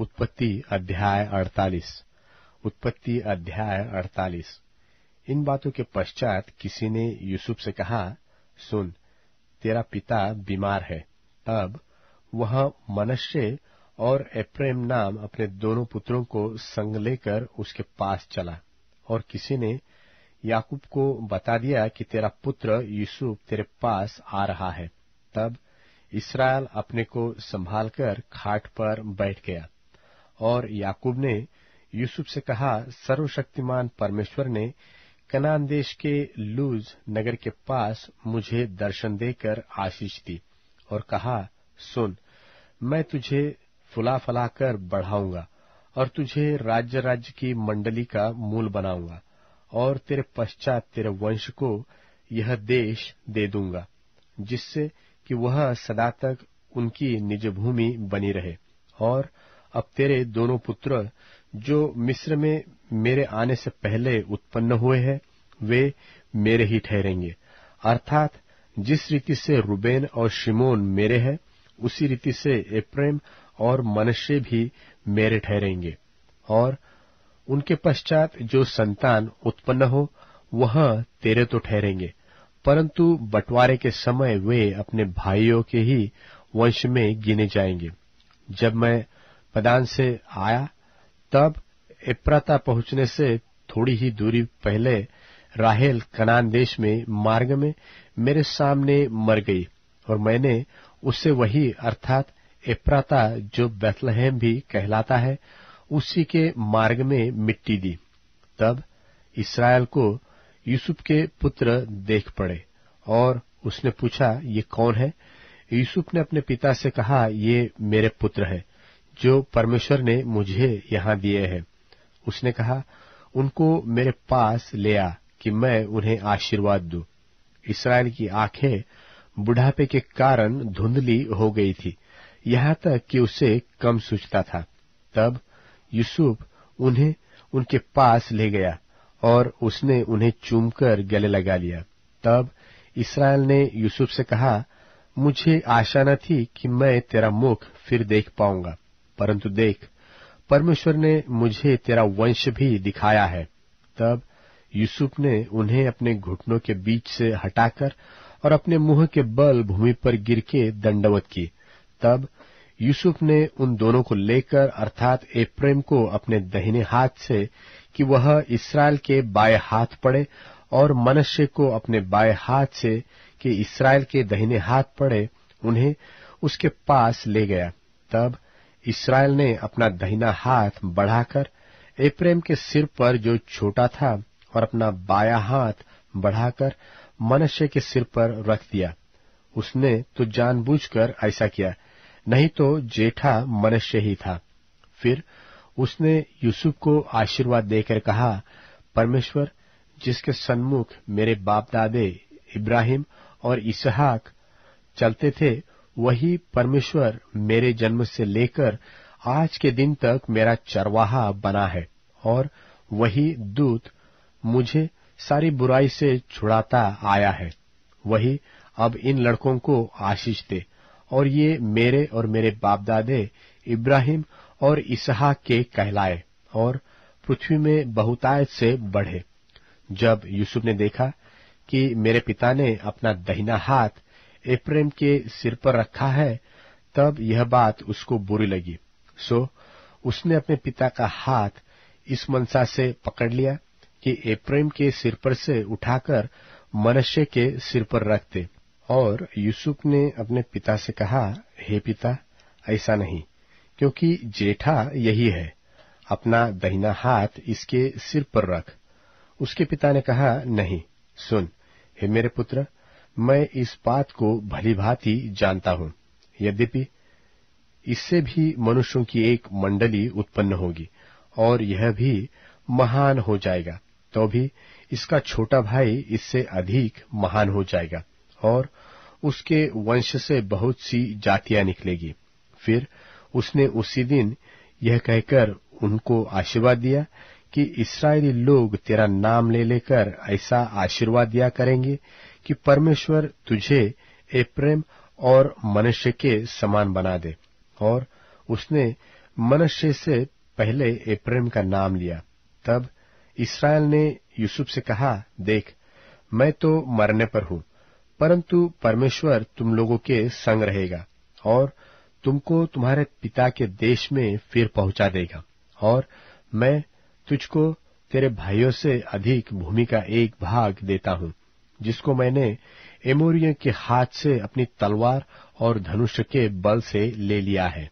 उत्पत्ति अध्याय अड़तालीस उत्पत्ति अध्याय अड़तालीस इन बातों के पश्चात किसी ने यूसुफ से कहा सुन तेरा पिता बीमार है तब वह मनुष्य और एप्रेम नाम अपने दोनों पुत्रों को संग लेकर उसके पास चला और किसी ने याकूब को बता दिया कि तेरा पुत्र यूसुफ तेरे पास आ रहा है तब इसराइल अपने को संभालकर खाट पर बैठ गया और याकूब ने यूसुफ से कहा सर्वशक्तिमान परमेश्वर ने कनान देश के लूज नगर के पास मुझे दर्शन देकर आशीष दी और कहा सुन मैं तुझे फुला फलाकर बढ़ाऊंगा और तुझे राज्य राज्य की मंडली का मूल बनाऊंगा और तेरे पश्चात तेरे वंश को यह देश दे दूंगा जिससे कि वह सदा तक उनकी निज भूमि बनी रहे और अब तेरे दोनों पुत्र जो मिस्र में मेरे आने से पहले उत्पन्न हुए हैं वे मेरे ही ठहरेंगे अर्थात जिस रीति से रुबेन और शिमोन मेरे हैं उसी रीति से एप्रेम और मनुष्य भी मेरे ठहरेंगे और उनके पश्चात जो संतान उत्पन्न हो वह तेरे तो ठहरेंगे परंतु बंटवारे के समय वे अपने भाइयों के ही वंश में गिने जाएंगे जब मैं मैदान से आया तब एप्राता पहुंचने से थोड़ी ही दूरी पहले राहेल कनान देश में मार्ग में मेरे सामने मर गई और मैंने उससे वही अर्थात एप्राता जो बैथलहम भी कहलाता है उसी के मार्ग में मिट्टी दी तब इसराइल को यूसुफ के पुत्र देख पड़े और उसने पूछा ये कौन है यूसुफ ने अपने पिता से कहा ये मेरे पुत्र है जो परमेश्वर ने मुझे यहां दिए हैं उसने कहा उनको मेरे पास ले आ कि मैं उन्हें आशीर्वाद दू इसराइल की आंखें बुढ़ापे के कारण धुंधली हो गई थी यहां तक कि उसे कम सूझता था तब यूसुफ उन्हें उनके पास ले गया और उसने उन्हें चूमकर गले लगा लिया तब इसराइल ने यूसुफ से कहा मुझे आशा न थी कि मैं तेरा मुख फिर देख पाऊंगा परंतु देख परमेश्वर ने मुझे तेरा वंश भी दिखाया है तब यूसुफ ने उन्हें अपने घुटनों के बीच से हटाकर और अपने मुंह के बल भूमि पर गिर के दंडवत की तब यूसुफ ने उन दोनों को लेकर अर्थात एप्रेम को अपने दहिने हाथ से कि वह इसराइल के बाएं हाथ पड़े और मनुष्य को अपने बाएं हाथ से कि इसराइल के दहिने हाथ पड़े उन्हें उसके पास ले गया तब इसराइल ने अपना दहीना हाथ बढ़ाकर एप्रेम के सिर पर जो छोटा था और अपना बाया हाथ बढ़ाकर मनुष्य के सिर पर रख दिया उसने तो जानबूझकर ऐसा किया नहीं तो जेठा मनुष्य ही था फिर उसने यूसुफ को आशीर्वाद देकर कहा परमेश्वर जिसके सन्मुख मेरे बाप दादे इब्राहिम और इसहाक चलते थे वही परमेश्वर मेरे जन्म से लेकर आज के दिन तक मेरा चरवाहा बना है और वही दूत मुझे सारी बुराई से छुड़ाता आया है वही अब इन लड़कों को आशीष दे और ये मेरे और मेरे बाप दादे इब्राहिम और इसहा के कहलाए और पृथ्वी में बहुतायत से बढ़े जब यूसुफ ने देखा कि मेरे पिता ने अपना दहिना हाथ एप्रेम के सिर पर रखा है तब यह बात उसको बुरी लगी सो उसने अपने पिता का हाथ इस मनसा से पकड़ लिया कि एप्रेम के सिर पर से उठाकर मनुष्य के सिर पर रखते और यूसुफ ने अपने पिता से कहा हे पिता ऐसा नहीं क्योंकि जेठा यही है अपना दहिना हाथ इसके सिर पर रख उसके पिता ने कहा नहीं सुन हे मेरे पुत्र मैं इस बात को भलीभांति जानता हूं यद्यपि इससे भी मनुष्यों की एक मंडली उत्पन्न होगी और यह भी महान हो जाएगा तो भी इसका छोटा भाई इससे अधिक महान हो जाएगा और उसके वंश से बहुत सी जातियां निकलेगी फिर उसने उसी दिन यह कहकर उनको आशीर्वाद दिया कि इसराइली लोग तेरा नाम ले लेकर ऐसा आशीर्वाद दिया करेंगे कि परमेश्वर तुझे ए प्रेम और मनुष्य के समान बना दे और उसने मनुष्य से पहले ए प्रेम का नाम लिया तब इसराइल ने यूसुफ से कहा देख मैं तो मरने पर हूं परंतु परमेश्वर तुम लोगों के संग रहेगा और तुमको तुम्हारे पिता के देश में फिर पहुंचा देगा और मैं तुझको तेरे भाइयों से अधिक भूमि का एक भाग देता हूं जिसको मैंने एमोरियो के हाथ से अपनी तलवार और धनुष के बल से ले लिया है